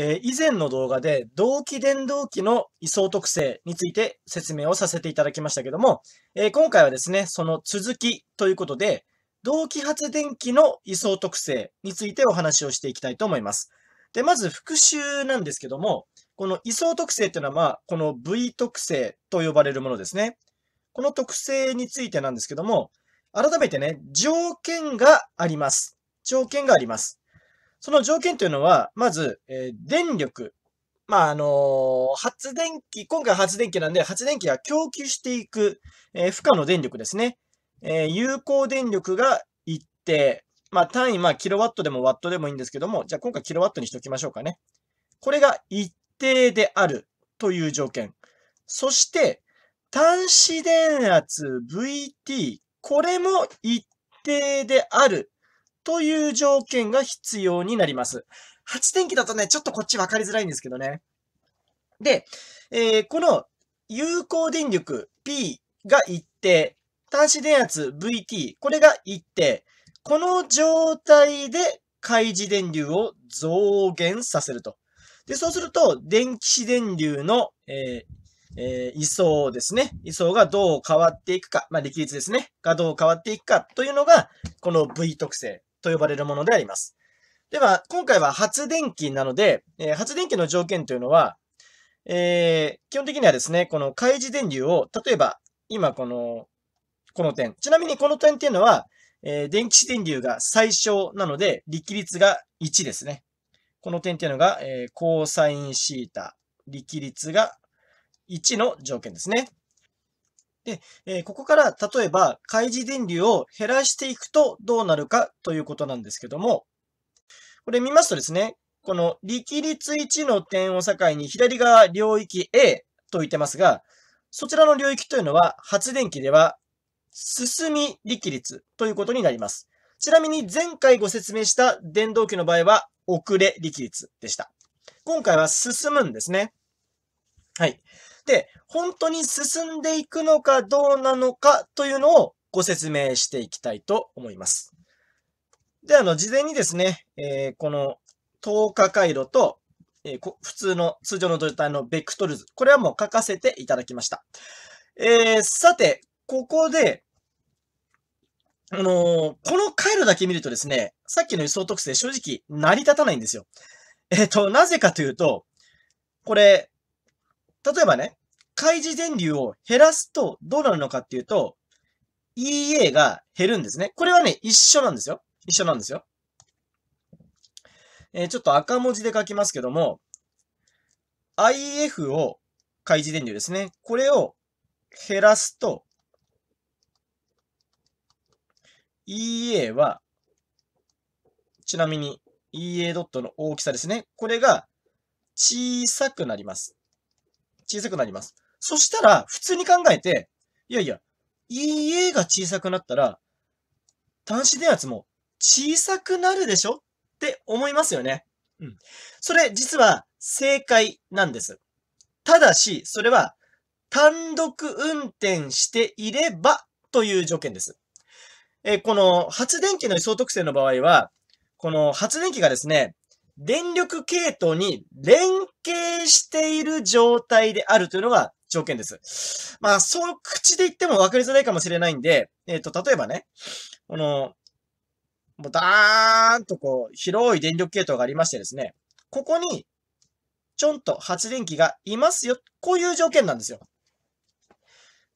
えー、以前の動画で同期電動機の位相特性について説明をさせていただきましたけども、えー、今回はですね、その続きということで、同期発電機の位相特性についてお話をしていきたいと思います。で、まず復習なんですけども、この位相特性っていうのは、まあ、この V 特性と呼ばれるものですね。この特性についてなんですけども、改めてね、条件があります。条件があります。その条件というのは、まず、えー、電力。まあ、あのー、発電機、今回発電機なんで、発電機が供給していく、えー、負荷の電力ですね。えー、有効電力が一定。まあ、単位、まあ、キロワットでもワットでもいいんですけども、じゃあ今回キロワットにしておきましょうかね。これが一定であるという条件。そして、端子電圧 VT、これも一定であるという条件が必要になります。8天気だとね、ちょっとこっち分かりづらいんですけどね。で、えー、この有効電力 P が一定、端子電圧 VT、これが一定。この状態で開示電流を増減させると。で、そうすると、電気子電流の、えー、えー、位相ですね。位相がどう変わっていくか、まあ、力率ですね。がどう変わっていくかというのが、この V 特性。と呼ばれるものであります。では、今回は発電機なので、えー、発電機の条件というのは、えー、基本的にはですね、この開示電流を、例えば、今この、この点。ちなみにこの点っていうのは、えー、電気子電流が最小なので、力率が1ですね。この点っていうのが、えー、コーサインシータ、力率が1の条件ですね。で、えー、ここから例えば開示電流を減らしていくとどうなるかということなんですけども、これ見ますとですね、この力率1の点を境に左側領域 A と言ってますが、そちらの領域というのは発電機では進み力率ということになります。ちなみに前回ご説明した電動機の場合は遅れ力率でした。今回は進むんですね。はい。、本当に進んでいくのかどうなのかというのをご説明していきたいと思います。で、あの、事前にですね、えー、この等価回路と、えー、普通の通常の状態のベクトル図、これはもう書かせていただきました。えー、さて、ここで、あのー、この回路だけ見るとですね、さっきの輸送特性正直成り立たないんですよ。えっ、ー、と、なぜかというと、これ、例えばね、開示電流を減らすとどうなるのかっていうと、EA が減るんですね。これはね、一緒なんですよ。一緒なんですよ。えー、ちょっと赤文字で書きますけども、IF を、開示電流ですね。これを減らすと、EA は、ちなみに EA ドットの大きさですね。これが小さくなります。小さくなります。そしたら、普通に考えて、いやいや、EA が小さくなったら、端子電圧も小さくなるでしょって思いますよね。うん。それ、実は正解なんです。ただし、それは単独運転していればという条件です。えこの発電機の位相特性の場合は、この発電機がですね、電力系統に連携している状態であるというのが条件です。まあ、そう口で言っても分かりづらいかもしれないんで、えっ、ー、と、例えばね、この、もうダーンとこう、広い電力系統がありましてですね、ここに、ちょんと発電機がいますよ。こういう条件なんですよ。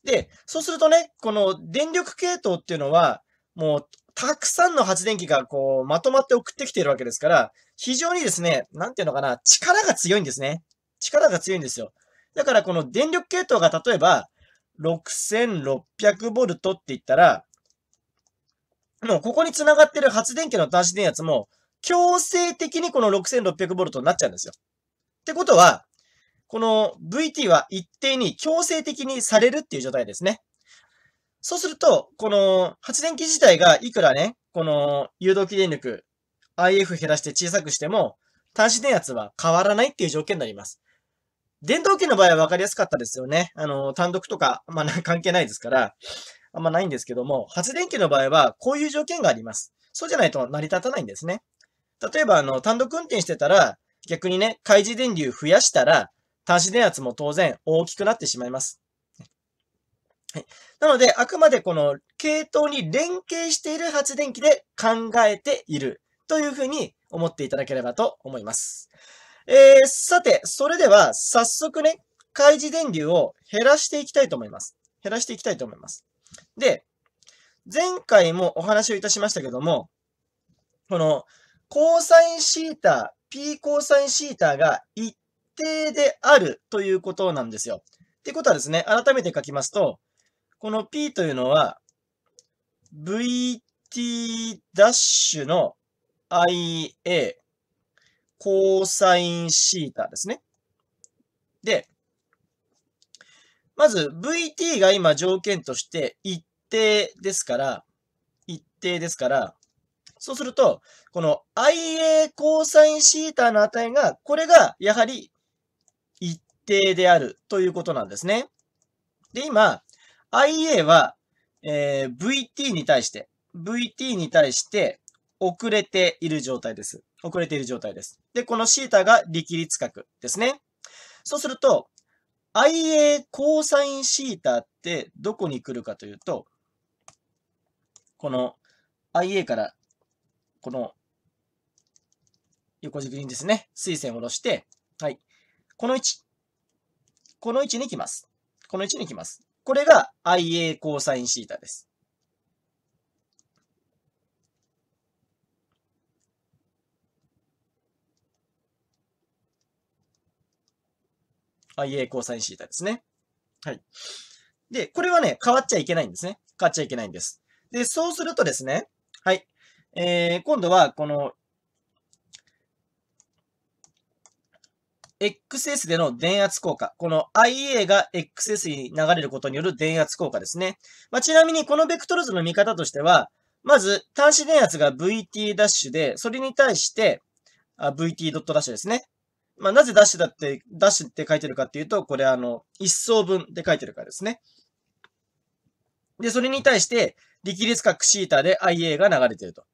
で、そうするとね、この電力系統っていうのは、もう、たくさんの発電機がこう、まとまって送ってきているわけですから、非常にですね、なんていうのかな、力が強いんですね。力が強いんですよ。だからこの電力系統が例えば、6600ボルトって言ったら、もうここに繋がってる発電機の端子電圧も、強制的にこの6600ボルトになっちゃうんですよ。ってことは、この VT は一定に強制的にされるっていう状態ですね。そうすると、この発電機自体がいくらね、この誘導起電力 IF 減らして小さくしても、端子電圧は変わらないっていう条件になります。電動機の場合は分かりやすかったですよね。あの、単独とか、まあ、関係ないですから、あんまないんですけども、発電機の場合はこういう条件があります。そうじゃないと成り立たないんですね。例えば、あの、単独運転してたら、逆にね、開示電流増やしたら、端子電圧も当然大きくなってしまいます。はい、なので、あくまでこの系統に連携している発電機で考えているというふうに思っていただければと思います。えー、さて、それでは早速ね、開示電流を減らしていきたいと思います。減らしていきたいと思います。で、前回もお話をいたしましたけども、この、コサインシータ、P コサインシータが一定であるということなんですよ。ってことはですね、改めて書きますと、この P というのは、VT' の IA コーサインシータですね。で、まず VT が今条件として一定ですから、一定ですから、そうすると、この IA コーサインシータの値が、これがやはり一定であるということなんですね。で、今、IA は、えー、VT に対して、VT に対して、遅れている状態です。遅れている状態です。で、このシータが力率角ですね。そうすると、IA コーサインシータってどこに来るかというと、この IA から、この横軸にですね、水線を下ろして、はい。この位置。この位置に来ます。この位置に来ます。これが IA コーサインシータです。IA 交サインシータですね。はい。で、これはね、変わっちゃいけないんですね。変わっちゃいけないんです。で、そうするとですね、はい。えー、今度は、この、XS での電圧効果。この IA が XS に流れることによる電圧効果ですね。まあ、ちなみに、このベクトル図の見方としては、まず、端子電圧が VT ダッシュで、それに対して、VT ドットダッシュですね。まあ、なぜダッシュだって、ダッシュって書いてるかっていうと、これあの、一層分で書いてるからですね。で、それに対して、力率角シータで IA が流れてると。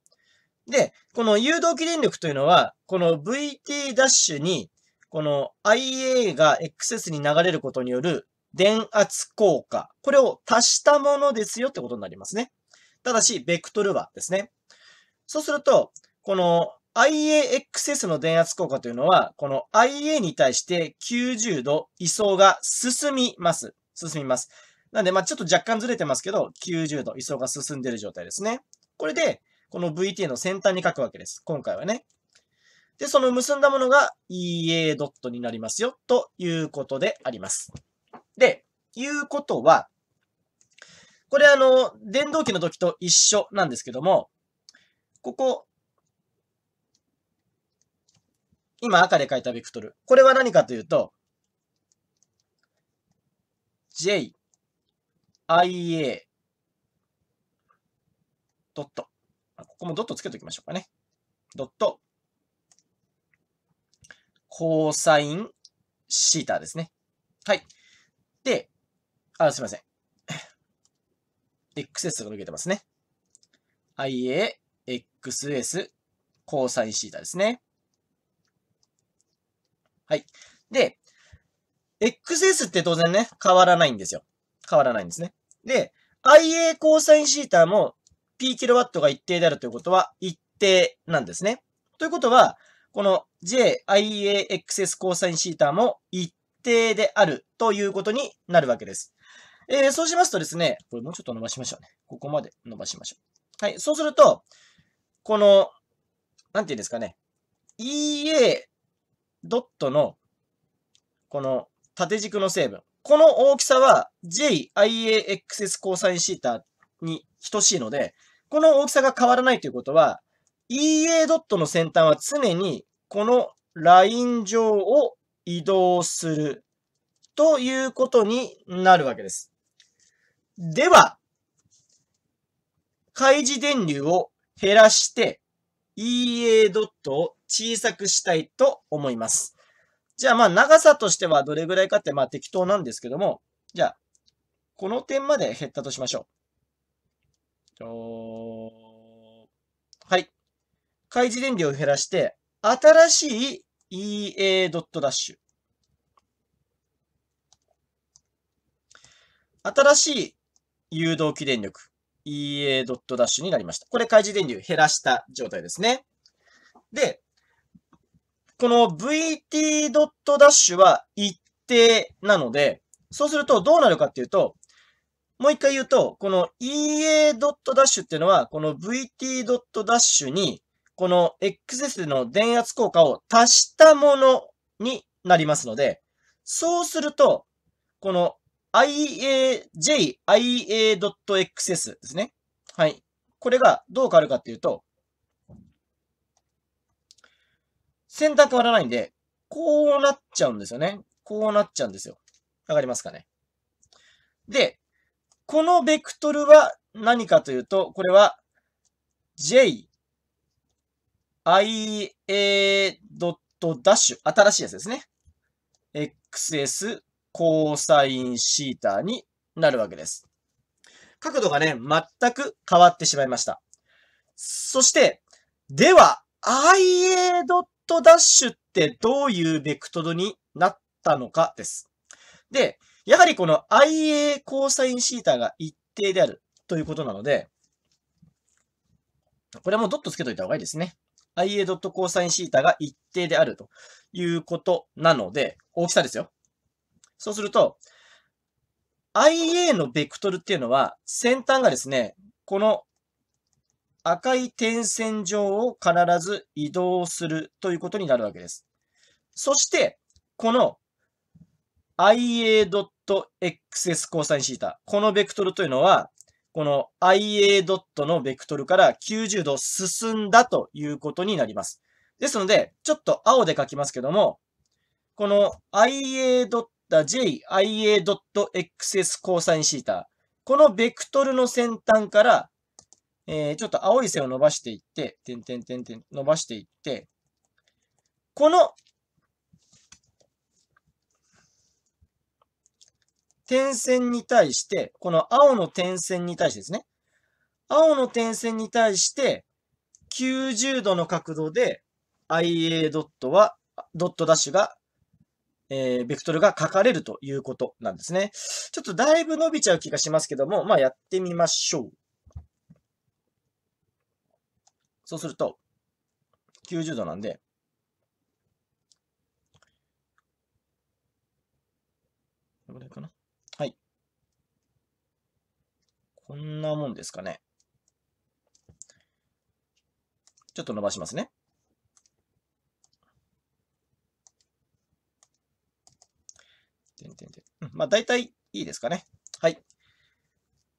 で、この誘導起電力というのは、この VT ダッシュに、この IA が XS に流れることによる電圧効果。これを足したものですよってことになりますね。ただし、ベクトルはですね。そうすると、この IAXS の電圧効果というのは、この IA に対して90度位相が進みます。進みます。なんで、まあちょっと若干ずれてますけど、90度位相が進んでる状態ですね。これで、この VT の先端に書くわけです。今回はね。で、その結んだものが EA ドットになりますよ、ということであります。で、いうことは、これあの、電動機の時と一緒なんですけども、ここ、今赤で書いたベクトル。これは何かというと、j, i, a, ドット。ここもドットつけておきましょうかね。ドット、コーサインシータですね。はい。で、あ、すいません。XS が抜けてますね。IA、XS、コーサインシータですね。はい。で、XS って当然ね、変わらないんですよ。変わらないんですね。で、IA コーサインシータも P k w が一定であるということは一定なんですね。ということは、この JIAXS コーサインシータも一定であるということになるわけです。えー、そうしますとですね、これもうちょっと伸ばしましょうね。ここまで伸ばしましょう。はい。そうすると、この、なんて言うんですかね。EA ドットの、この縦軸の成分。この大きさは jiaxs コーサインシータに等しいので、この大きさが変わらないということは、ea ドットの先端は常にこのライン上を移動するということになるわけです。では、開示電流を減らして EA ドットを小さくしたいと思います。じゃあまあ長さとしてはどれぐらいかってまあ適当なんですけども、じゃあこの点まで減ったとしましょう。はい。開示電量を減らして、新しい EA ドットダッシュ。新しい誘導起電力。EA ドットダッシュになりました。これ開示電流減らした状態ですね。で、この VT ドットダッシュは一定なので、そうするとどうなるかっていうと、もう一回言うと、この EA ドットダッシュっていうのは、この VT ドットダッシュに、この XS の電圧効果を足したものになりますので、そうすると、この ia.jia.xs ですね。はい。これがどう変わるかっていうと、選択変わらないんで、こうなっちゃうんですよね。こうなっちゃうんですよ。わかりますかね。で、このベクトルは何かというと、これは j ia.dash 新しいやつですね。xs コーサインシータになるわけです。角度がね、全く変わってしまいました。そして、では、IA ドットダッシュってどういうベクトルになったのかです。で、やはりこの IA コーサインシータが一定であるということなので、これはもうドットつけといた方がいいですね。IA ドットコーサインシータが一定であるということなので、大きさですよ。そうすると、IA のベクトルっていうのは、先端がですね、この赤い点線上を必ず移動するということになるわけです。そして、この ia.xs コーサ θ このベクトルというのは、この ia. のベクトルから90度進んだということになります。ですので、ちょっと青で書きますけども、この ia. jia.xs コサインシータ。このベクトルの先端から、えー、ちょっと青い線を伸ばしていって、点点点点伸ばしていって、この点線に対して、この青の点線に対してですね。青の点線に対して、90度の角度で ia. は、ドットダッシュがえー、ベクトルが書かれるということなんですね。ちょっとだいぶ伸びちゃう気がしますけども、まあ、やってみましょう。そうすると、90度なんで、これかなはい。こんなもんですかね。ちょっと伸ばしますね。うん、まあ、大体いいですかね。はい。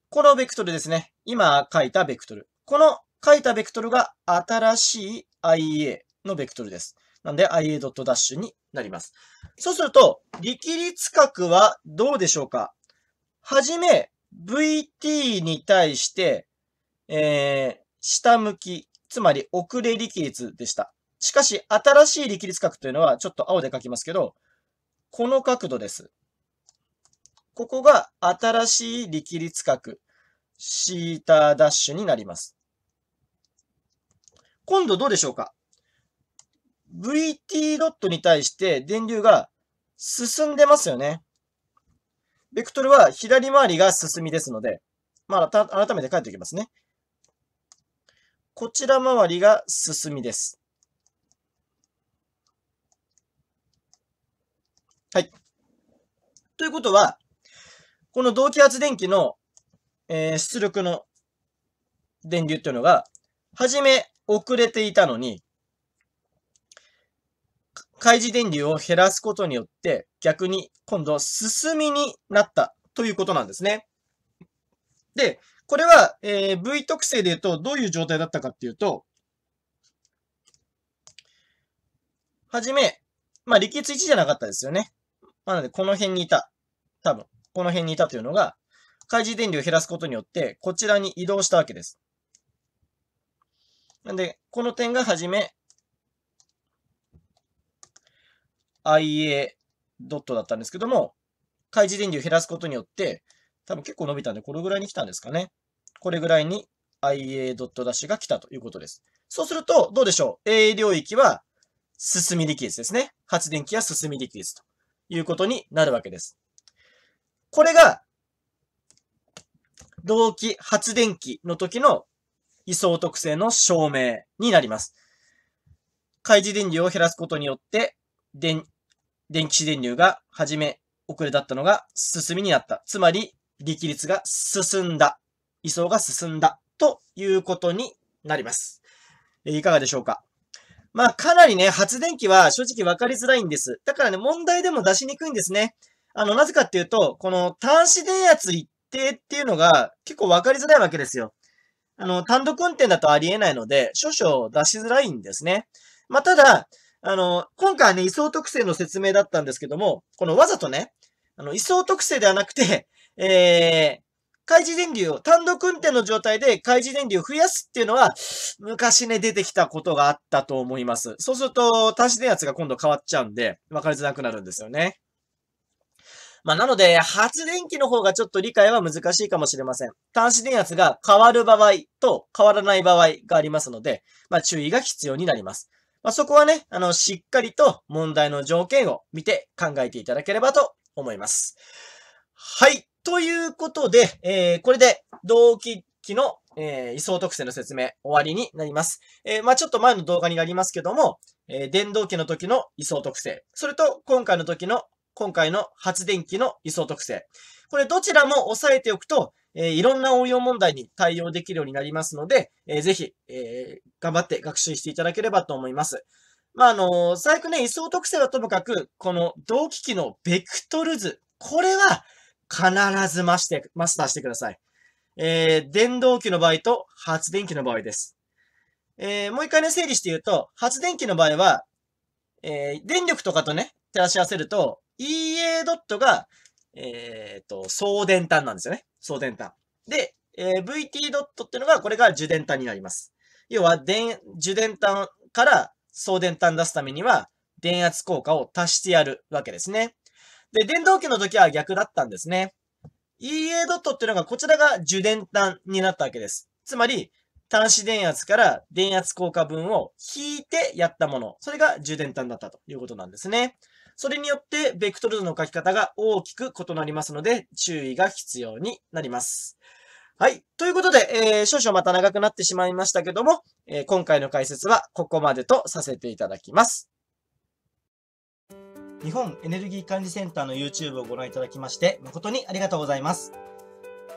このベクトルですね。今書いたベクトル。この書いたベクトルが新しい IA のベクトルです。なんで IA ドットダッシュになります。そうすると、力率角はどうでしょうかはじめ、Vt に対して、えー、下向き、つまり遅れ力率でした。しかし、新しい力率角というのは、ちょっと青で書きますけど、この角度です。ここが新しい力率角、シータダッシュになります。今度どうでしょうか ?VT ドットに対して電流が進んでますよね。ベクトルは左回りが進みですので、まあ、改めて書いておきますね。こちら回りが進みです。はい。ということは、この同期圧電気の、えー、出力の電流っていうのが、はじめ遅れていたのに、開示電流を減らすことによって、逆に今度進みになったということなんですね。で、これは、えー、V 特性で言うとどういう状態だったかっていうと、はじめ、まあ、力率1じゃなかったですよね。なので、この辺にいた。多分。この辺にいたというのが、開示電流を減らすことによって、こちらに移動したわけです。なんで、この点がはじめ、IA ドットだったんですけども、開示電流を減らすことによって、多分結構伸びたんで、これぐらいに来たんですかね。これぐらいに IA ドットダッシュが来たということです。そうすると、どうでしょう ?A 領域は進み力ずですね。発電機は進み力ずということになるわけです。これが、動機発電機の時の位相特性の証明になります。開示電流を減らすことによって、電、電気子電流がじめ遅れだったのが進みになった。つまり、力率が進んだ。位相が進んだ。ということになります。いかがでしょうかまあ、かなりね、発電機は正直分かりづらいんです。だからね、問題でも出しにくいんですね。あの、なぜかっていうと、この端子電圧一定っていうのが結構分かりづらいわけですよ。あの、単独運転だとありえないので、少々出しづらいんですね。まあ、ただ、あの、今回はね、位相特性の説明だったんですけども、このわざとね、あの、位相特性ではなくて、えー、開示電流を、単独運転の状態で開示電流を増やすっていうのは、昔ね、出てきたことがあったと思います。そうすると、端子電圧が今度変わっちゃうんで、分かりづらくなるんですよね。まあ、なので、発電機の方がちょっと理解は難しいかもしれません。端子電圧が変わる場合と変わらない場合がありますので、まあ、注意が必要になります。まあ、そこはね、あの、しっかりと問題の条件を見て考えていただければと思います。はい。ということで、えー、これで同期機の、えー、位相特性の説明終わりになります。えー、まあちょっと前の動画になりますけども、えー、電動機の時の位相特性、それと今回の時の今回の発電機の輸送特性。これどちらも押さえておくと、えー、いろんな応用問題に対応できるようになりますので、えー、ぜひ、えー、頑張って学習していただければと思います。まあ、あのー、最悪ね、位相特性はともかく、この同期機のベクトル図、これは必ずマしてマスターしてください。えー、電動機の場合と発電機の場合です。えー、もう一回ね、整理して言うと、発電機の場合は、えー、電力とかとね、照らし合わせると、EA ドットが、えっ、と、送電端なんですよね。送電端。で、えー、VT ドットっていうのが、これが受電端になります。要は、電、受電端から送電端出すためには、電圧効果を足してやるわけですね。で、電動機の時は逆だったんですね。EA ドットっていうのが、こちらが受電端になったわけです。つまり、端子電圧から電圧効果分を引いてやったもの。それが充電端だったということなんですね。それによって、ベクトル図の書き方が大きく異なりますので、注意が必要になります。はい。ということで、えー、少々また長くなってしまいましたけども、えー、今回の解説はここまでとさせていただきます。日本エネルギー管理センターの YouTube をご覧いただきまして、誠にありがとうございます。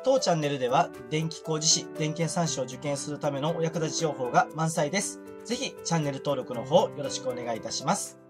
当チャンネルでは、電気工事士、電検三種を受験するためのお役立ち情報が満載です。ぜひ、チャンネル登録の方よろしくお願いいたします。